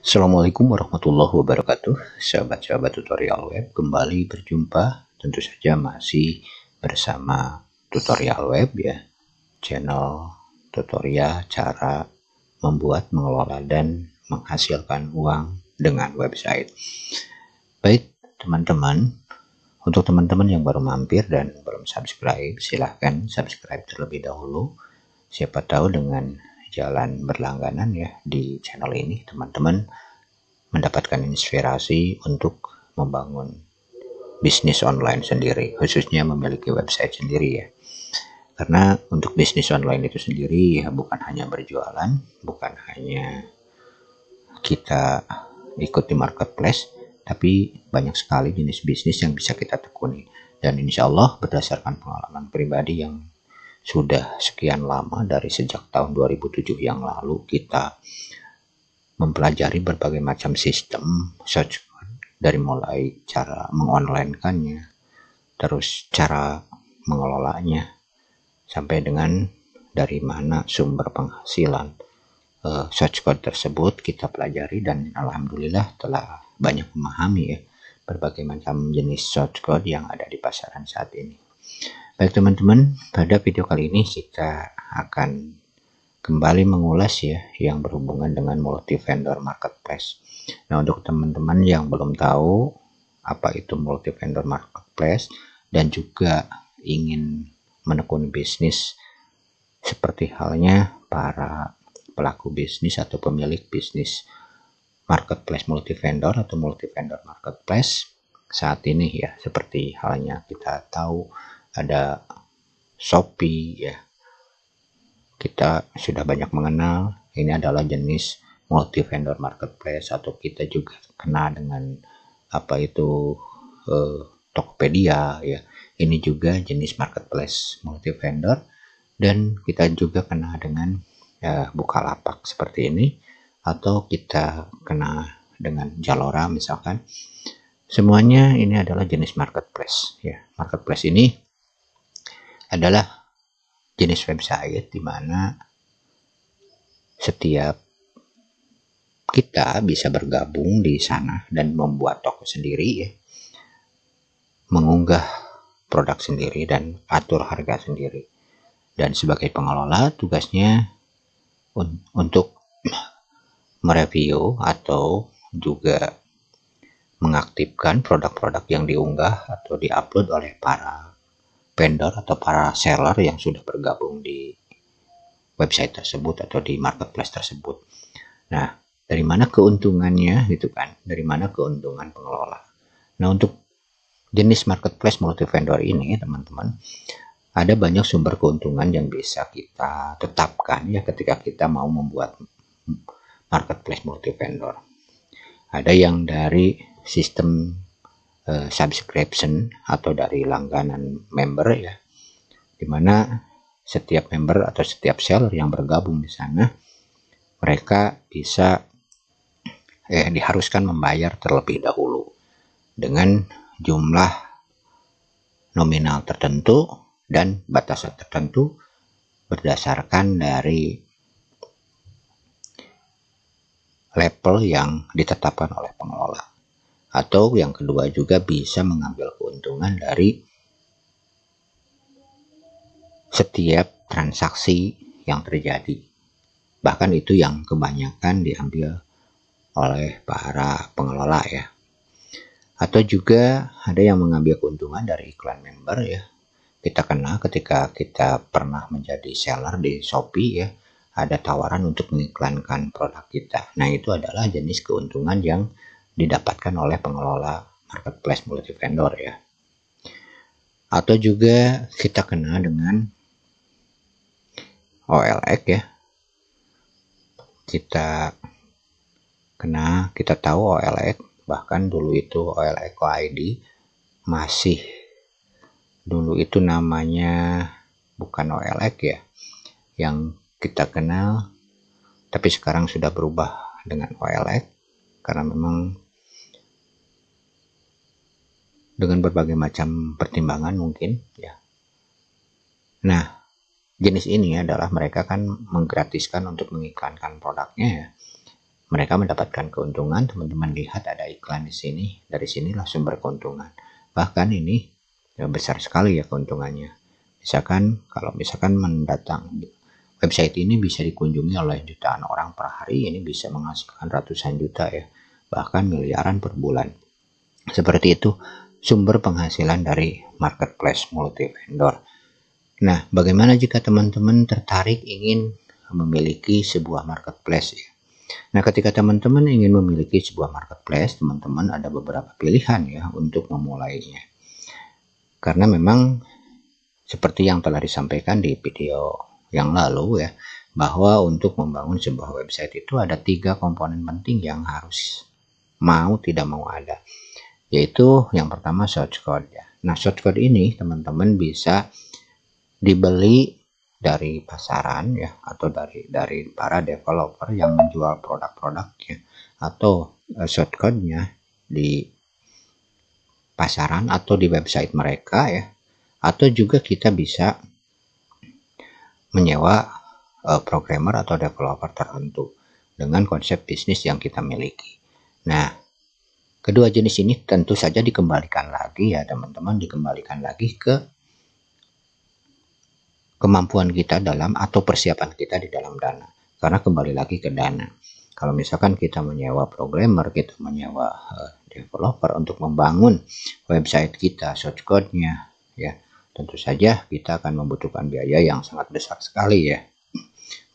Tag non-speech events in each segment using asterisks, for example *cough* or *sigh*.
Assalamualaikum warahmatullahi wabarakatuh Sahabat-sahabat tutorial web Kembali berjumpa tentu saja masih bersama tutorial web ya Channel tutorial cara membuat, mengelola, dan menghasilkan uang dengan website Baik teman-teman Untuk teman-teman yang baru mampir dan belum subscribe Silahkan subscribe terlebih dahulu Siapa tahu dengan jalan berlangganan ya di channel ini teman-teman mendapatkan inspirasi untuk membangun bisnis online sendiri khususnya memiliki website sendiri ya karena untuk bisnis online itu sendiri ya bukan hanya berjualan bukan hanya kita ikut di marketplace tapi banyak sekali jenis bisnis yang bisa kita tekuni dan insyaallah berdasarkan pengalaman pribadi yang sudah sekian lama dari sejak tahun 2007 yang lalu kita mempelajari berbagai macam sistem search dari mulai cara mengonlinekannya terus cara mengelolanya sampai dengan dari mana sumber penghasilan uh, search code tersebut kita pelajari dan alhamdulillah telah banyak memahami ya berbagai macam jenis search code yang ada di pasaran saat ini Baik teman-teman, pada video kali ini kita akan kembali mengulas ya yang berhubungan dengan multi vendor marketplace. Nah, untuk teman-teman yang belum tahu apa itu multi vendor marketplace dan juga ingin menekuni bisnis seperti halnya para pelaku bisnis atau pemilik bisnis marketplace multi vendor atau multi vendor marketplace saat ini ya seperti halnya kita tahu ada Shopee ya. Kita sudah banyak mengenal ini adalah jenis multi vendor marketplace atau kita juga kena dengan apa itu eh, Tokopedia ya. Ini juga jenis marketplace multi vendor dan kita juga kena dengan ya, Bukalapak seperti ini atau kita kena dengan Jalora misalkan. Semuanya ini adalah jenis marketplace ya. Marketplace ini adalah jenis website di mana setiap kita bisa bergabung di sana dan membuat toko sendiri ya. Mengunggah produk sendiri dan atur harga sendiri. Dan sebagai pengelola tugasnya un untuk *clears throat* mereview atau juga mengaktifkan produk-produk yang diunggah atau diupload oleh para vendor atau para seller yang sudah bergabung di website tersebut atau di marketplace tersebut. Nah, dari mana keuntungannya gitu kan? Dari mana keuntungan pengelola? Nah, untuk jenis marketplace multi vendor ini, teman-teman, ada banyak sumber keuntungan yang bisa kita tetapkan ya ketika kita mau membuat marketplace multi vendor. Ada yang dari sistem Eh, subscription atau dari langganan member ya dimana setiap member atau setiap seller yang bergabung di sana mereka bisa eh, diharuskan membayar terlebih dahulu dengan jumlah nominal tertentu dan batasan tertentu berdasarkan dari level yang ditetapkan oleh pengelola atau yang kedua juga bisa mengambil keuntungan dari setiap transaksi yang terjadi. Bahkan itu yang kebanyakan diambil oleh para pengelola ya. Atau juga ada yang mengambil keuntungan dari iklan member ya. Kita kenal ketika kita pernah menjadi seller di Shopee ya, ada tawaran untuk mengiklankan produk kita. Nah, itu adalah jenis keuntungan yang didapatkan oleh pengelola marketplace multi vendor ya. Atau juga kita kenal dengan OLX ya. Kita kena, kita tahu OLX bahkan dulu itu OLX ID masih dulu itu namanya bukan OLX ya yang kita kenal tapi sekarang sudah berubah dengan OLX karena memang dengan berbagai macam pertimbangan mungkin ya. Nah, jenis ini adalah mereka kan menggratiskan untuk mengiklankan produknya ya. Mereka mendapatkan keuntungan, teman-teman lihat ada iklan di sini, dari sinilah sumber keuntungan. Bahkan ini ya besar sekali ya keuntungannya. Misalkan kalau misalkan mendatang website ini bisa dikunjungi oleh jutaan orang per hari, ini bisa menghasilkan ratusan juta ya, bahkan miliaran per bulan. Seperti itu, sumber penghasilan dari marketplace multi vendor. Nah, bagaimana jika teman-teman tertarik ingin memiliki sebuah marketplace ya? Nah, ketika teman-teman ingin memiliki sebuah marketplace, teman-teman ada beberapa pilihan ya untuk memulainya. Karena memang seperti yang telah disampaikan di video yang lalu ya, bahwa untuk membangun sebuah website itu ada tiga komponen penting yang harus mau tidak mau ada yaitu yang pertama code ya. Nah, code ini teman-teman bisa dibeli dari pasaran ya atau dari dari para developer yang menjual produk-produknya atau uh, eh, code nya di pasaran atau di website mereka ya atau juga kita bisa menyewa uh, programmer atau developer tertentu dengan konsep bisnis yang kita miliki. Nah, Kedua jenis ini tentu saja dikembalikan lagi ya teman-teman, dikembalikan lagi ke kemampuan kita dalam atau persiapan kita di dalam dana. Karena kembali lagi ke dana. Kalau misalkan kita menyewa programmer, kita menyewa uh, developer untuk membangun website kita, source code-nya ya. Tentu saja kita akan membutuhkan biaya yang sangat besar sekali ya.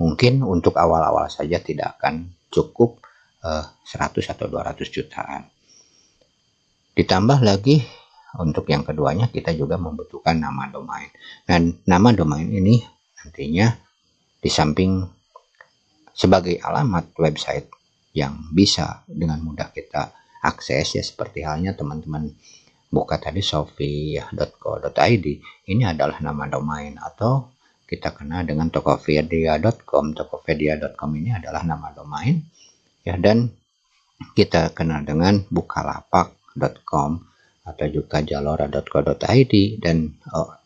Mungkin untuk awal-awal saja tidak akan cukup uh, eh, 100 atau 200 jutaan Ditambah lagi untuk yang keduanya kita juga membutuhkan nama domain. Dan nama domain ini nantinya di samping sebagai alamat website yang bisa dengan mudah kita akses ya seperti halnya teman-teman buka tadi sofia.co.id ini adalah nama domain atau kita kenal dengan tokopedia.com tokopedia.com ini adalah nama domain ya dan kita kenal dengan bukalapak olx.com atau juga jalora.co.id dan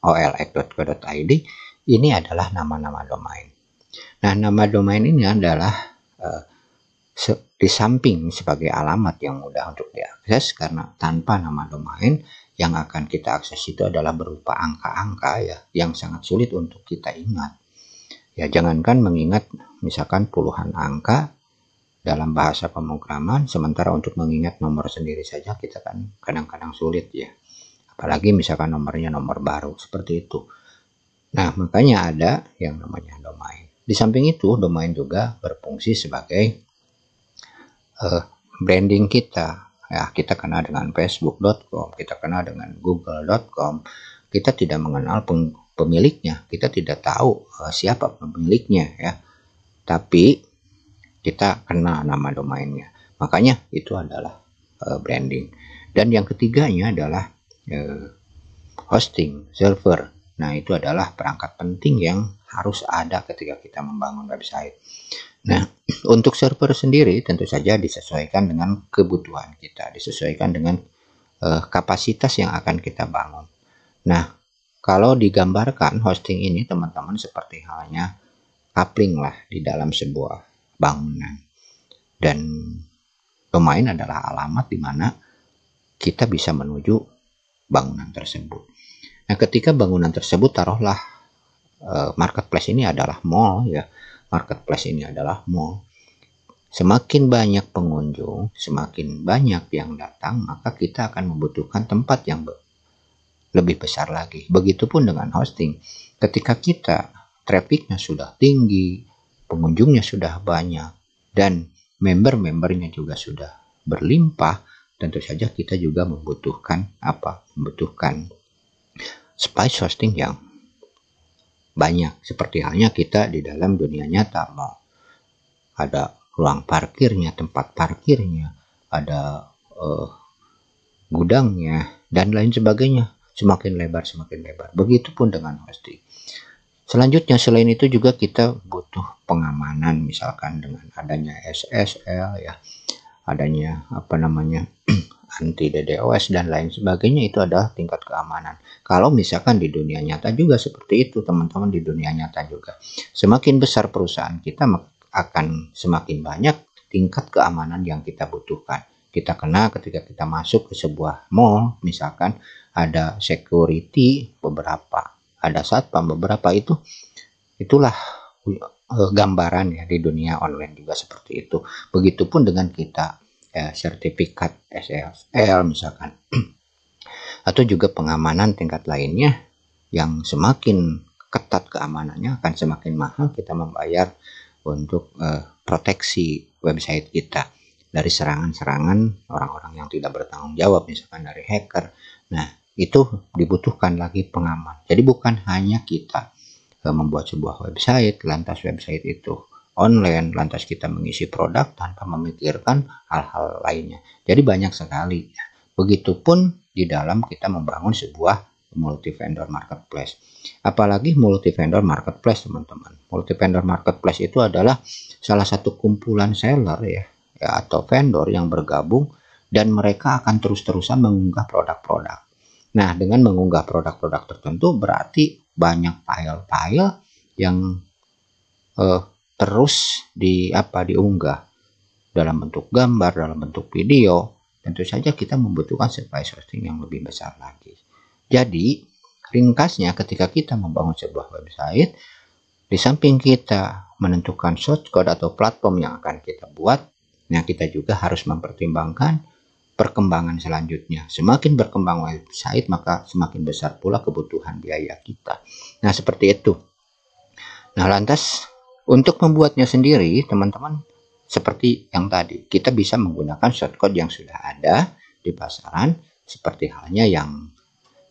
olx.co.id oh, ini adalah nama-nama domain. Nah, nama domain ini adalah uh, di samping sebagai alamat yang mudah untuk diakses karena tanpa nama domain yang akan kita akses itu adalah berupa angka-angka ya yang sangat sulit untuk kita ingat. Ya, jangankan mengingat misalkan puluhan angka dalam bahasa pemrograman sementara untuk mengingat nomor sendiri saja kita kan kadang-kadang sulit ya apalagi misalkan nomornya nomor baru seperti itu nah makanya ada yang namanya domain di samping itu domain juga berfungsi sebagai uh, branding kita ya kita kenal dengan facebook.com kita kenal dengan google.com kita tidak mengenal pemiliknya kita tidak tahu uh, siapa pemiliknya ya tapi kita kena nama domainnya. Makanya itu adalah uh, branding. Dan yang ketiganya adalah uh, hosting server. Nah, itu adalah perangkat penting yang harus ada ketika kita membangun website. Nah, *clears throat* untuk server sendiri tentu saja disesuaikan dengan kebutuhan kita, disesuaikan dengan uh, kapasitas yang akan kita bangun. Nah, kalau digambarkan hosting ini teman-teman seperti halnya coupling lah di dalam sebuah bangunan. Dan domain adalah alamat di mana kita bisa menuju bangunan tersebut. Nah, ketika bangunan tersebut taruhlah eh, marketplace ini adalah mall ya. Marketplace ini adalah mall. Semakin banyak pengunjung, semakin banyak yang datang, maka kita akan membutuhkan tempat yang lebih besar lagi. Begitupun dengan hosting. Ketika kita trafficnya sudah tinggi, pengunjungnya sudah banyak, dan member-membernya juga sudah berlimpah, tentu saja kita juga membutuhkan apa? Membutuhkan spice hosting yang banyak. Seperti halnya kita di dalam dunia nyata mau ada ruang parkirnya, tempat parkirnya, ada uh, gudangnya, dan lain sebagainya. Semakin lebar, semakin lebar. Begitupun dengan hosting. Selanjutnya selain itu juga kita butuh pengamanan misalkan dengan adanya SSL ya, adanya apa namanya *clears throat* anti DDoS dan lain sebagainya itu adalah tingkat keamanan. Kalau misalkan di dunia nyata juga seperti itu teman-teman di dunia nyata juga. Semakin besar perusahaan kita akan semakin banyak tingkat keamanan yang kita butuhkan. Kita kena ketika kita masuk ke sebuah mall misalkan ada security beberapa ada satpam beberapa itu itulah eh, gambaran ya di dunia online juga seperti itu begitupun dengan kita ya, sertifikat SSL misalkan *clears throat* atau juga pengamanan tingkat lainnya yang semakin ketat keamanannya akan semakin mahal kita membayar untuk uh, proteksi website kita dari serangan-serangan orang-orang yang tidak bertanggung jawab misalkan dari hacker nah itu dibutuhkan lagi pengaman. Jadi bukan hanya kita eh, membuat sebuah website, lantas website itu online, lantas kita mengisi produk tanpa memikirkan hal-hal lainnya. Jadi banyak sekali. Begitupun di dalam kita membangun sebuah multi vendor marketplace. Apalagi multi vendor marketplace, teman-teman. Multi vendor marketplace itu adalah salah satu kumpulan seller ya, ya atau vendor yang bergabung dan mereka akan terus-terusan mengunggah produk-produk Nah, dengan mengunggah produk-produk tertentu berarti banyak file-file yang eh, terus di apa diunggah dalam bentuk gambar, dalam bentuk video. Tentu saja kita membutuhkan supply hosting yang lebih besar lagi. Jadi, ringkasnya ketika kita membangun sebuah website, di samping kita menentukan source code atau platform yang akan kita buat, nah kita juga harus mempertimbangkan perkembangan selanjutnya. Semakin berkembang website, maka semakin besar pula kebutuhan biaya kita. Nah, seperti itu. Nah, lantas untuk membuatnya sendiri, teman-teman, seperti yang tadi, kita bisa menggunakan shortcode yang sudah ada di pasaran, seperti halnya yang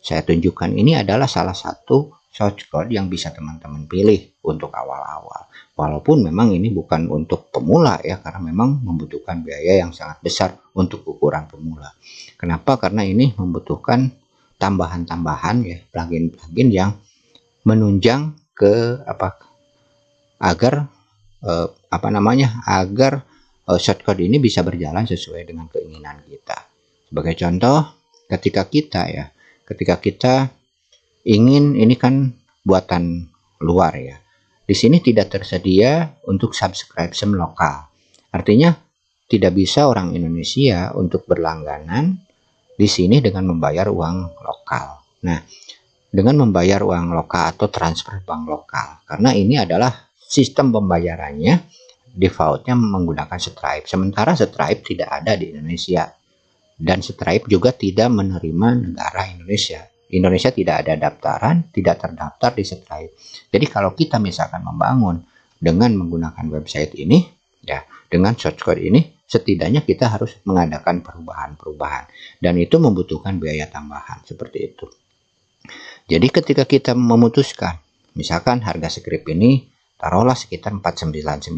saya tunjukkan ini adalah salah satu search code yang bisa teman-teman pilih untuk awal-awal. Walaupun memang ini bukan untuk pemula ya, karena memang membutuhkan biaya yang sangat besar untuk ukuran pemula. Kenapa? Karena ini membutuhkan tambahan-tambahan ya, plugin-plugin yang menunjang ke apa agar eh, apa namanya? agar eh, ini bisa berjalan sesuai dengan keinginan kita. Sebagai contoh, ketika kita ya, ketika kita ingin ini kan buatan luar ya. Di sini tidak tersedia untuk subscription lokal. Artinya tidak bisa orang Indonesia untuk berlangganan di sini dengan membayar uang lokal. Nah, dengan membayar uang lokal atau transfer bank lokal. Karena ini adalah sistem pembayarannya defaultnya menggunakan Stripe. Sementara Stripe tidak ada di Indonesia. Dan Stripe juga tidak menerima negara Indonesia. Indonesia tidak ada daftaran, tidak terdaftar di Stripe. Jadi kalau kita misalkan membangun dengan menggunakan website ini, ya, dengan search code ini, setidaknya kita harus mengadakan perubahan-perubahan. Dan itu membutuhkan biaya tambahan, seperti itu. Jadi ketika kita memutuskan, misalkan harga script ini taruhlah sekitar 499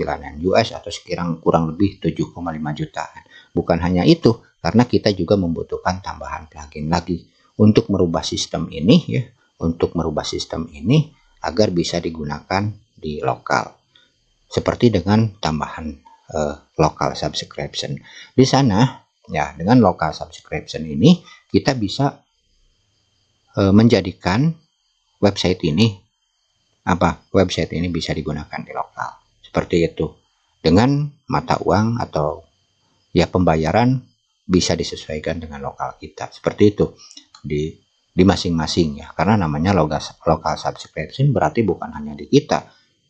US atau sekitar kurang lebih 7,5 jutaan. Bukan hanya itu, karena kita juga membutuhkan tambahan plugin lagi untuk merubah sistem ini ya, untuk merubah sistem ini agar bisa digunakan di lokal. Seperti dengan tambahan uh, eh, local subscription. Di sana ya dengan lokal subscription ini kita bisa uh, menjadikan website ini apa? Website ini bisa digunakan di lokal. Seperti itu. Dengan mata uang atau ya pembayaran bisa disesuaikan dengan lokal kita. Seperti itu di di masing-masing ya karena namanya logas, lokal subscription berarti bukan hanya di kita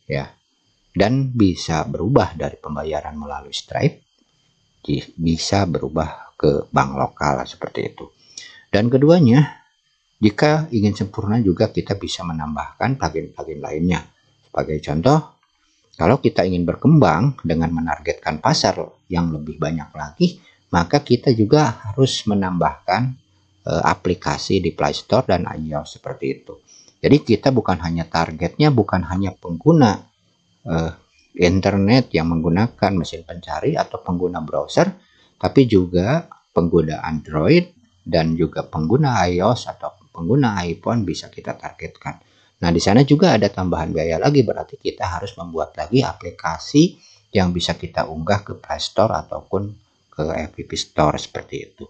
ya dan bisa berubah dari pembayaran melalui Stripe bisa berubah ke bank lokal seperti itu dan keduanya jika ingin sempurna juga kita bisa menambahkan plugin-plugin lainnya sebagai contoh kalau kita ingin berkembang dengan menargetkan pasar yang lebih banyak lagi maka kita juga harus menambahkan Eh, aplikasi di Play Store dan iOS seperti itu. Jadi kita bukan hanya targetnya bukan hanya pengguna eh, internet yang menggunakan mesin pencari atau pengguna browser, tapi juga pengguna Android dan juga pengguna iOS atau pengguna iPhone bisa kita targetkan. Nah, di sana juga ada tambahan biaya lagi berarti kita harus membuat lagi aplikasi yang bisa kita unggah ke Play Store ataupun ke App Store seperti itu.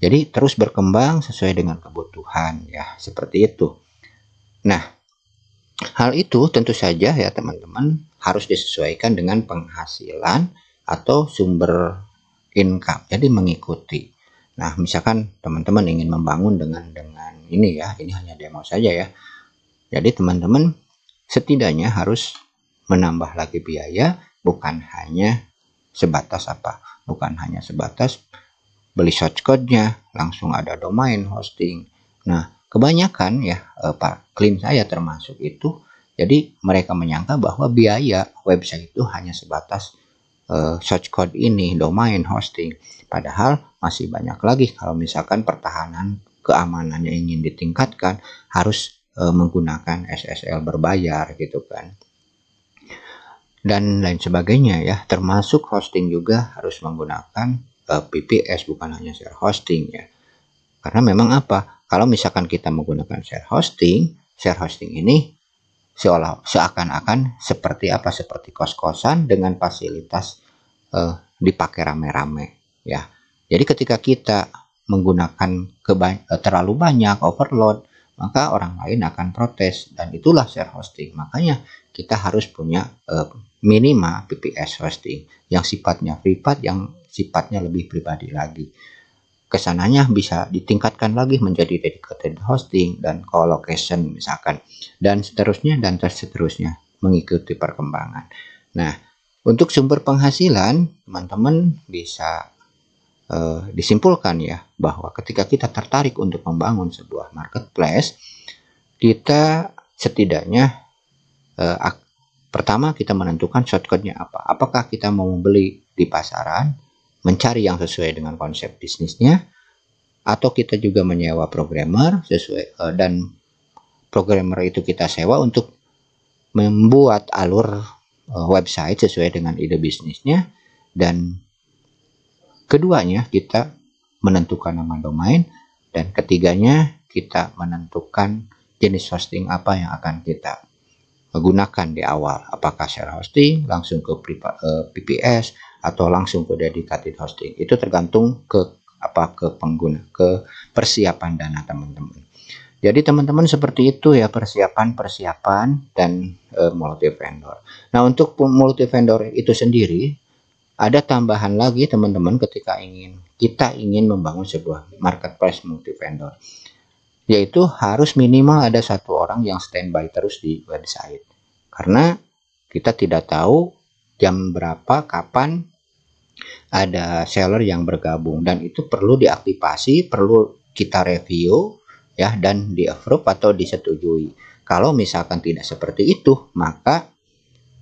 Jadi terus berkembang sesuai dengan kebutuhan ya, seperti itu. Nah, hal itu tentu saja ya teman-teman harus disesuaikan dengan penghasilan atau sumber income. Jadi mengikuti. Nah, misalkan teman-teman ingin membangun dengan dengan ini ya, ini hanya demo saja ya. Jadi teman-teman setidaknya harus menambah lagi biaya bukan hanya sebatas apa bukan hanya sebatas beli code nya langsung ada domain hosting. Nah, kebanyakan ya e, Pak klien saya termasuk itu jadi mereka menyangka bahwa biaya website itu hanya sebatas uh, search code ini, domain, hosting. Padahal masih banyak lagi kalau misalkan pertahanan keamanannya ingin ditingkatkan harus uh, menggunakan SSL berbayar gitu kan. Dan lain sebagainya ya, termasuk hosting juga harus menggunakan PPS bukan hanya share hosting ya. Karena memang apa? Kalau misalkan kita menggunakan share hosting, share hosting ini seolah seakan-akan seperti apa? Seperti kos-kosan dengan fasilitas uh, dipakai rame-rame ya. Jadi ketika kita menggunakan eh, terlalu banyak overload, maka orang lain akan protes dan itulah share hosting. Makanya kita harus punya uh, eh, minima PPS hosting yang sifatnya privat yang sifatnya lebih pribadi lagi. Kesananya bisa ditingkatkan lagi menjadi dedicated hosting dan co-location misalkan dan seterusnya dan seterusnya mengikuti perkembangan. Nah, untuk sumber penghasilan teman-teman bisa eh, disimpulkan ya bahwa ketika kita tertarik untuk membangun sebuah marketplace, kita setidaknya eh, ak- pertama kita menentukan shortcutnya apa apakah kita mau membeli di pasaran mencari yang sesuai dengan konsep bisnisnya atau kita juga menyewa programmer sesuai e, dan programmer itu kita sewa untuk membuat alur e, website sesuai dengan ide bisnisnya dan keduanya kita menentukan nama domain dan ketiganya kita menentukan jenis hosting apa yang akan kita gunakan di awal apakah share hosting langsung ke PPS atau langsung ke dedicated hosting itu tergantung ke apa ke pengguna ke persiapan dana teman-teman jadi teman-teman seperti itu ya persiapan-persiapan dan e, multi vendor. Nah untuk multi vendor itu sendiri ada tambahan lagi teman-teman ketika ingin kita ingin membangun sebuah marketplace multi vendor yaitu harus minimal ada satu orang yang standby terus di website karena kita tidak tahu jam berapa kapan ada seller yang bergabung dan itu perlu diaktifasi, perlu kita review ya dan di approve atau disetujui. Kalau misalkan tidak seperti itu, maka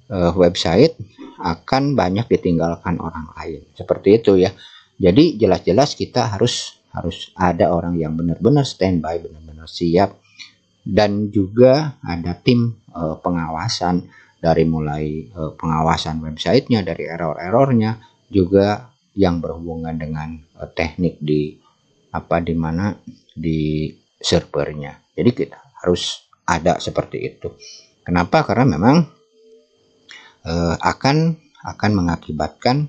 uh, website akan banyak ditinggalkan orang lain. Seperti itu ya. Jadi jelas-jelas kita harus harus ada orang yang benar-benar standby, benar-benar siap dan juga ada tim uh, pengawasan dari mulai uh, pengawasan websitenya, dari error-errornya, juga yang berhubungan dengan uh, teknik di apa di mana di servernya. Jadi kita harus ada seperti itu. Kenapa? Karena memang uh, akan akan mengakibatkan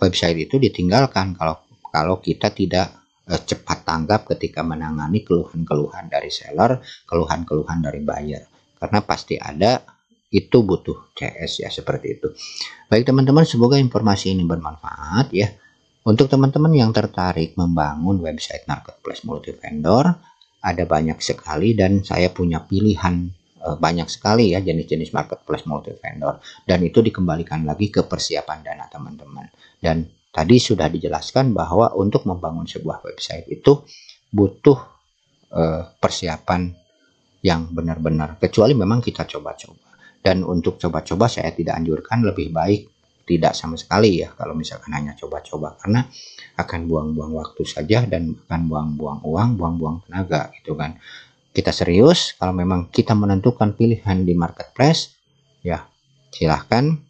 website itu ditinggalkan kalau kalau kita tidak uh, cepat tanggap ketika menangani keluhan-keluhan dari seller, keluhan-keluhan dari buyer. Karena pasti ada itu butuh CS ya seperti itu. Baik teman-teman, semoga informasi ini bermanfaat ya. Untuk teman-teman yang tertarik membangun website marketplace multi vendor, ada banyak sekali dan saya punya pilihan eh, banyak sekali ya jenis-jenis marketplace multi vendor dan itu dikembalikan lagi ke persiapan dana teman-teman. Dan tadi sudah dijelaskan bahwa untuk membangun sebuah website itu butuh eh, persiapan yang benar-benar kecuali memang kita coba-coba dan untuk coba-coba saya tidak anjurkan lebih baik tidak sama sekali ya kalau misalkan hanya coba-coba karena akan buang-buang waktu saja dan akan buang-buang uang buang-buang tenaga gitu kan kita serius kalau memang kita menentukan pilihan di marketplace ya silahkan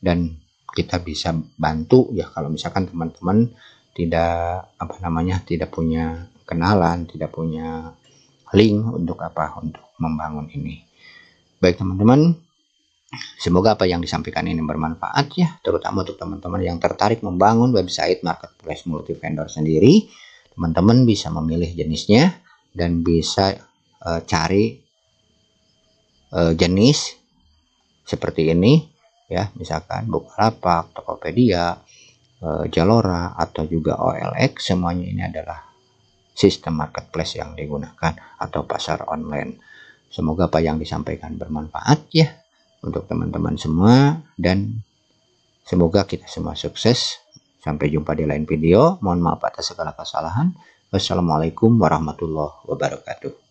dan kita bisa bantu ya kalau misalkan teman-teman tidak apa namanya tidak punya kenalan tidak punya link untuk apa untuk membangun ini baik teman-teman Semoga apa yang disampaikan ini bermanfaat ya, terutama untuk teman-teman yang tertarik membangun website marketplace multi vendor sendiri. Teman-teman bisa memilih jenisnya dan bisa uh, cari uh, jenis seperti ini ya, misalkan Bukalapak, Tokopedia, uh, Jalora atau juga OLX semuanya ini adalah sistem marketplace yang digunakan atau pasar online. Semoga apa yang disampaikan bermanfaat ya untuk teman-teman semua dan semoga kita semua sukses. Sampai jumpa di lain video. Mohon maaf atas segala kesalahan. Wassalamualaikum warahmatullahi wabarakatuh.